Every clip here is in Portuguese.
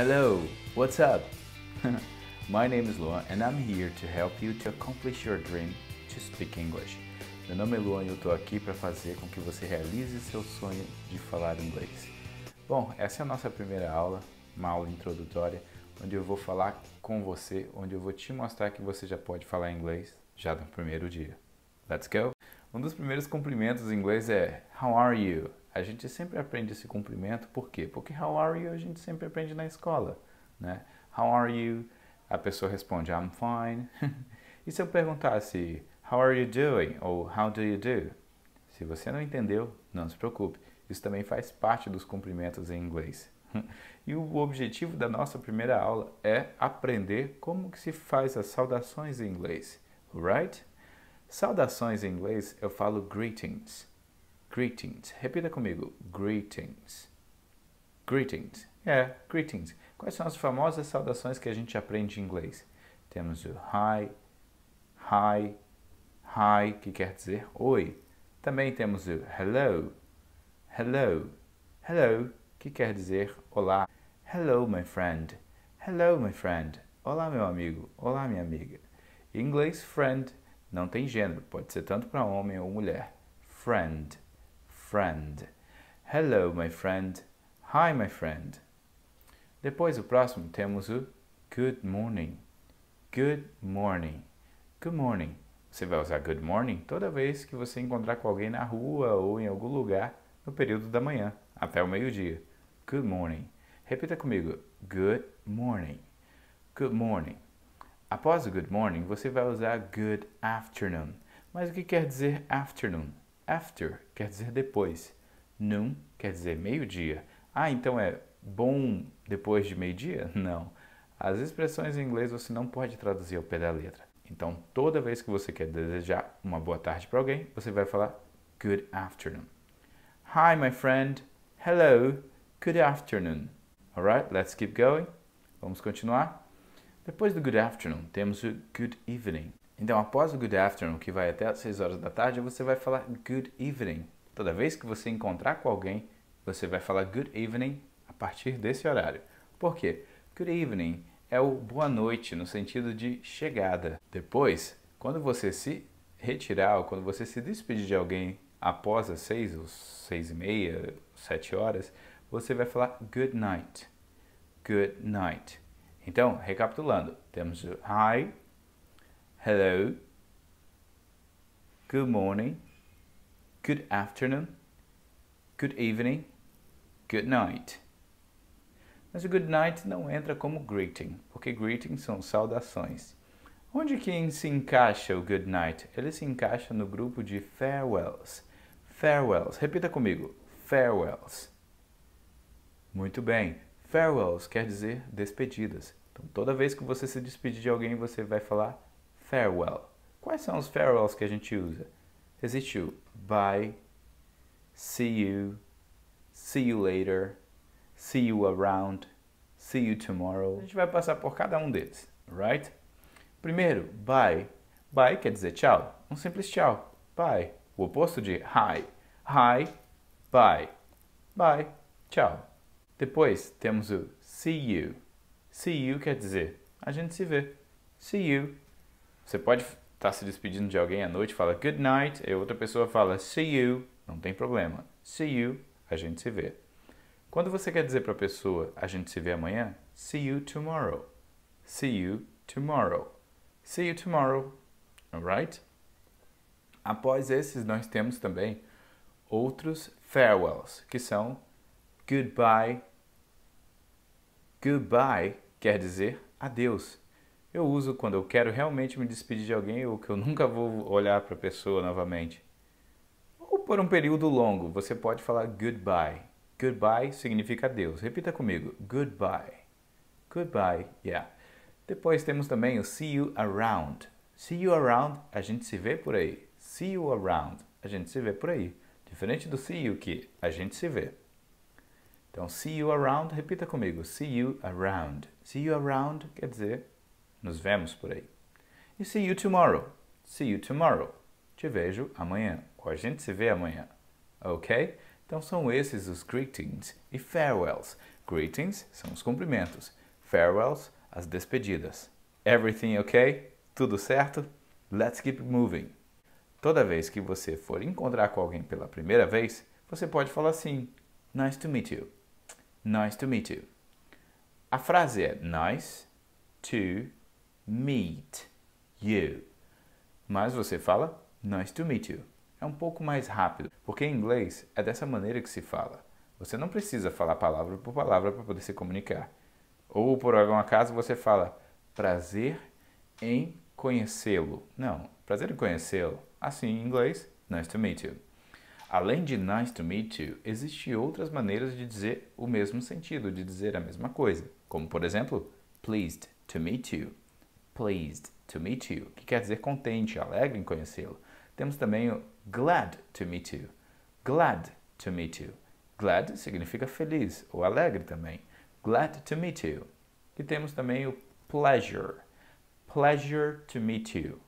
Hello, what's up? My name is Luan and I'm here to help you to accomplish your dream to speak English. Meu nome é Luan e eu estou aqui para fazer com que você realize seu sonho de falar inglês. Bom, essa é a nossa primeira aula, uma aula introdutória, onde eu vou falar com você, onde eu vou te mostrar que você já pode falar inglês já no primeiro dia. Let's go! Um dos primeiros cumprimentos em inglês é How are you? A gente sempre aprende esse cumprimento, por quê? Porque how are you a gente sempre aprende na escola, né? How are you? A pessoa responde I'm fine. e se eu perguntasse how are you doing ou how do you do? Se você não entendeu, não se preocupe. Isso também faz parte dos cumprimentos em inglês. E o objetivo da nossa primeira aula é aprender como que se faz as saudações em inglês, right? Saudações em inglês eu falo greetings. Greetings. Repita comigo. Greetings. Greetings. É, greetings. Quais são as famosas saudações que a gente aprende em inglês? Temos o hi, hi, hi, que quer dizer oi. Também temos o hello, hello, hello, que quer dizer olá. Hello, my friend. Hello, my friend. Olá, meu amigo. Olá, minha amiga. Em inglês, friend não tem gênero, pode ser tanto para homem ou mulher. Friend friend. Hello, my friend. Hi, my friend. Depois, o próximo, temos o good morning. Good morning. Good morning. Você vai usar good morning toda vez que você encontrar com alguém na rua ou em algum lugar no período da manhã, até o meio-dia. Good morning. Repita comigo. Good morning. Good morning. Após o good morning, você vai usar good afternoon. Mas o que quer dizer afternoon? After quer dizer depois. Noon quer dizer meio-dia. Ah, então é bom depois de meio-dia? Não. As expressões em inglês você não pode traduzir ao pé da letra. Então, toda vez que você quer desejar uma boa tarde para alguém, você vai falar good afternoon. Hi, my friend. Hello. Good afternoon. Alright, let's keep going. Vamos continuar. Depois do good afternoon, temos o good evening. Então, após o good afternoon, que vai até às 6 horas da tarde, você vai falar good evening. Toda vez que você encontrar com alguém, você vai falar good evening a partir desse horário. Por quê? Good evening é o boa noite no sentido de chegada. Depois, quando você se retirar ou quando você se despedir de alguém após as 6 ou 6 e meia, 7 horas, você vai falar good night. Good night. Então, recapitulando, temos o hi, hello, good morning, good afternoon, good evening, good night. Mas o good night não entra como greeting, porque greetings são saudações. Onde que se encaixa o good night? Ele se encaixa no grupo de farewells. Farewells. Repita comigo. Farewells. Muito bem. Farewells quer dizer despedidas. Então, toda vez que você se despedir de alguém, você vai falar farewell. Quais são os farewells que a gente usa? Existe o bye, see you, see you later, see you around, see you tomorrow. A gente vai passar por cada um deles, right? Primeiro, bye. Bye quer dizer tchau. Um simples tchau. Bye. O oposto de hi. Hi, bye. Bye, tchau. Depois temos o see you. See you quer dizer a gente se vê. See you você pode estar tá se despedindo de alguém à noite, fala good night, e outra pessoa fala see you, não tem problema. See you, a gente se vê. Quando você quer dizer para a pessoa a gente se vê amanhã, see you tomorrow. See you tomorrow. See you tomorrow. Alright? Após esses, nós temos também outros farewells, que são goodbye. Goodbye quer dizer adeus. Eu uso quando eu quero realmente me despedir de alguém ou que eu nunca vou olhar para a pessoa novamente. Ou por um período longo, você pode falar goodbye. Goodbye significa adeus. Repita comigo: goodbye. Goodbye, yeah. Depois temos também o see you around. See you around, a gente se vê por aí. See you around, a gente se vê por aí. Diferente do see you que a gente se vê. Então, see you around, repita comigo: see you around. See you around quer dizer nos vemos por aí. E see you tomorrow. See you tomorrow. Te vejo amanhã. Ou a gente se vê amanhã. Ok? Então são esses os greetings e farewells. Greetings são os cumprimentos. Farewells, as despedidas. Everything ok? Tudo certo? Let's keep moving. Toda vez que você for encontrar com alguém pela primeira vez, você pode falar assim: Nice to meet you. Nice to meet you. A frase é nice to meet you. Mas você fala nice to meet you. É um pouco mais rápido, porque em inglês é dessa maneira que se fala. Você não precisa falar palavra por palavra para poder se comunicar. Ou por algum acaso você fala prazer em conhecê-lo. Não, prazer em conhecê-lo. Assim em inglês, nice to meet you. Além de nice to meet you, existem outras maneiras de dizer o mesmo sentido, de dizer a mesma coisa, como por exemplo, pleased to meet you pleased to meet you, que quer dizer contente, alegre em conhecê-lo. Temos também o glad to meet you. Glad to meet you. Glad significa feliz ou alegre também. Glad to meet you. E temos também o pleasure. Pleasure to meet you.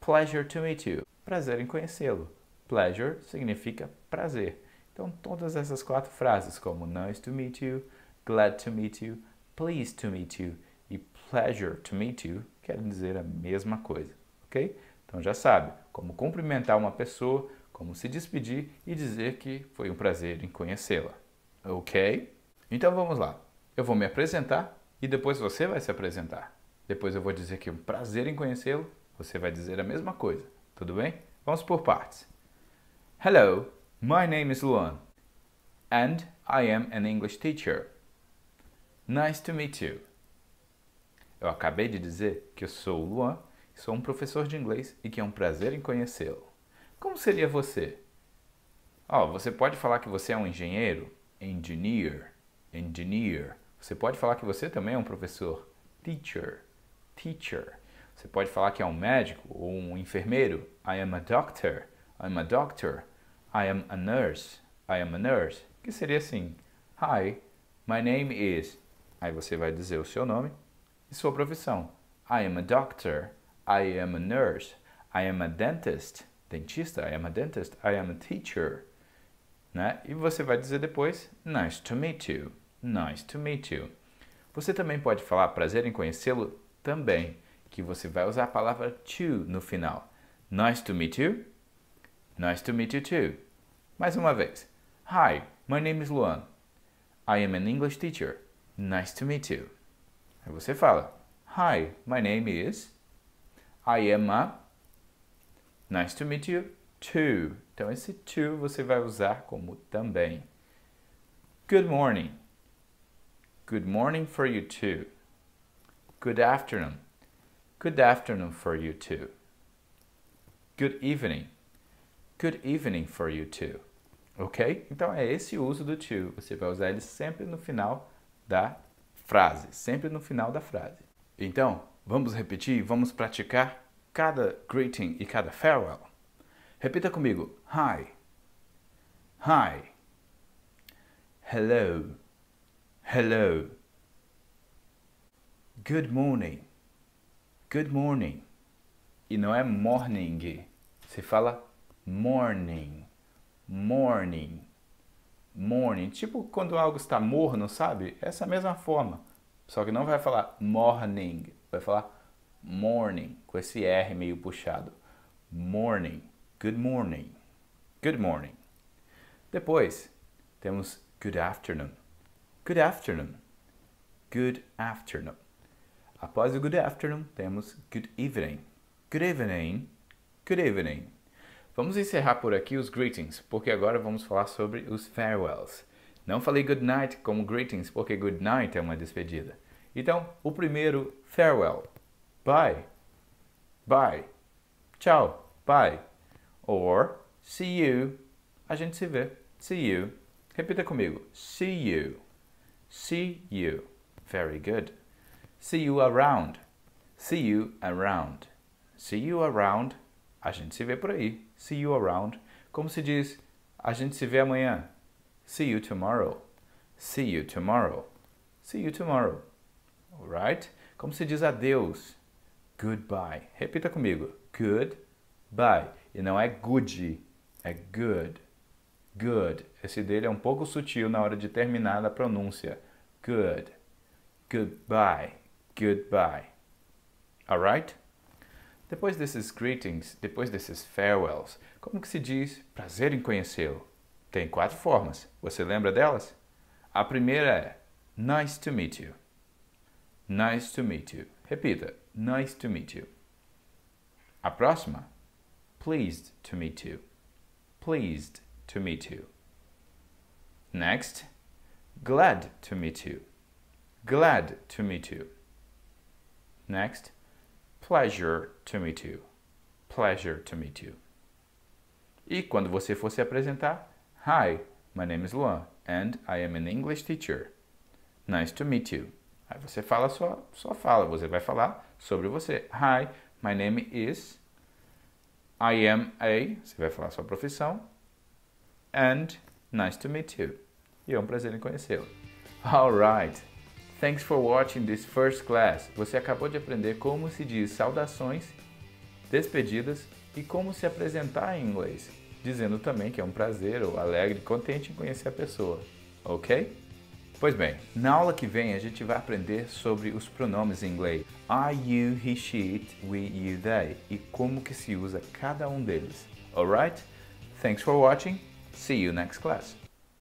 Pleasure to meet you. Prazer em conhecê-lo. Pleasure significa prazer. Então, todas essas quatro frases, como nice to meet you, glad to meet you, pleased to meet you e pleasure to meet you, querem dizer a mesma coisa, ok? Então já sabe como cumprimentar uma pessoa, como se despedir e dizer que foi um prazer em conhecê-la, ok? Então vamos lá. Eu vou me apresentar e depois você vai se apresentar. Depois eu vou dizer que é um prazer em conhecê-lo, você vai dizer a mesma coisa, tudo bem? Vamos por partes. Hello, my name is Luan and I am an English teacher. Nice to meet you. Eu acabei de dizer que eu sou o Luan, sou um professor de inglês e que é um prazer em conhecê-lo. Como seria você? Oh, você pode falar que você é um engenheiro, engineer, engineer. Você pode falar que você também é um professor, teacher, teacher. Você pode falar que é um médico ou um enfermeiro, I am a doctor, I am a doctor. I am a nurse, I am a nurse. Que seria assim, hi, my name is. Aí você vai dizer o seu nome e sua profissão. I am a doctor. I am a nurse. I am a dentist. Dentista. I am a dentist. I am a teacher. Né? E você vai dizer depois, nice to meet you. Nice to meet you. Você também pode falar prazer em conhecê-lo também, que você vai usar a palavra to no final. Nice to meet you. Nice to meet you too. Mais uma vez. Hi, my name is Luan. I am an English teacher. Nice to meet you. Aí você fala: Hi, my name is. I am a. Nice to meet you too. Então esse to você vai usar como também. Good morning. Good morning for you too. Good afternoon. Good afternoon for you too. Good evening. Good evening for you too. Ok? Então é esse o uso do to. Você vai usar ele sempre no final da frase, sempre no final da frase. Então, vamos repetir, e vamos praticar cada greeting e cada farewell. Repita comigo: Hi. Hi. Hello. Hello. Good morning. Good morning. E não é morning. Se fala morning. Morning morning, tipo quando algo está morno, sabe? Essa mesma forma. Só que não vai falar morning, vai falar morning, com esse R meio puxado. Morning, good morning, good morning. Depois temos good afternoon, good afternoon, good afternoon. Após o good afternoon, temos good evening, good evening, good evening. Vamos encerrar por aqui os greetings, porque agora vamos falar sobre os farewells. Não falei good night como greetings, porque good night é uma despedida. Então, o primeiro farewell. Bye. Bye. Tchau. Bye. Or see you. A gente se vê. See you. Repita comigo. See you. See you. Very good. See you around. See you around. See you around. A gente se vê por aí. See you around. Como se diz, a gente se vê amanhã. See you tomorrow. See you tomorrow. See you tomorrow. Alright? Como se diz adeus? Goodbye. Repita comigo. Goodbye. E não é good, é good. Good. Esse dele é um pouco sutil na hora de terminar a pronúncia. Good. Goodbye. Goodbye. Alright? Depois desses greetings, depois desses farewells, como que se diz prazer em conhecê-lo? Tem quatro formas. Você lembra delas? A primeira é nice to meet you. Nice to meet you. Repita. Nice to meet you. A próxima? Pleased to meet you. Pleased to meet you. Next, glad to meet you. Glad to meet you. Next, Pleasure to meet you. Pleasure to meet you. E quando você for se apresentar, Hi, my name is Luan and I am an English teacher. Nice to meet you. Aí você fala sua, só fala, você vai falar sobre você. Hi, my name is. I am a. Você vai falar sua profissão. And nice to meet you. E é um prazer em conhecê-lo. Alright. Thanks for watching this first class. Você acabou de aprender como se diz saudações, despedidas e como se apresentar em inglês, dizendo também que é um prazer ou alegre, contente em conhecer a pessoa, ok? Pois bem, na aula que vem a gente vai aprender sobre os pronomes em inglês I, you, he, she, it, we, you, they e como que se usa cada um deles. Alright? Thanks for watching. See you next class.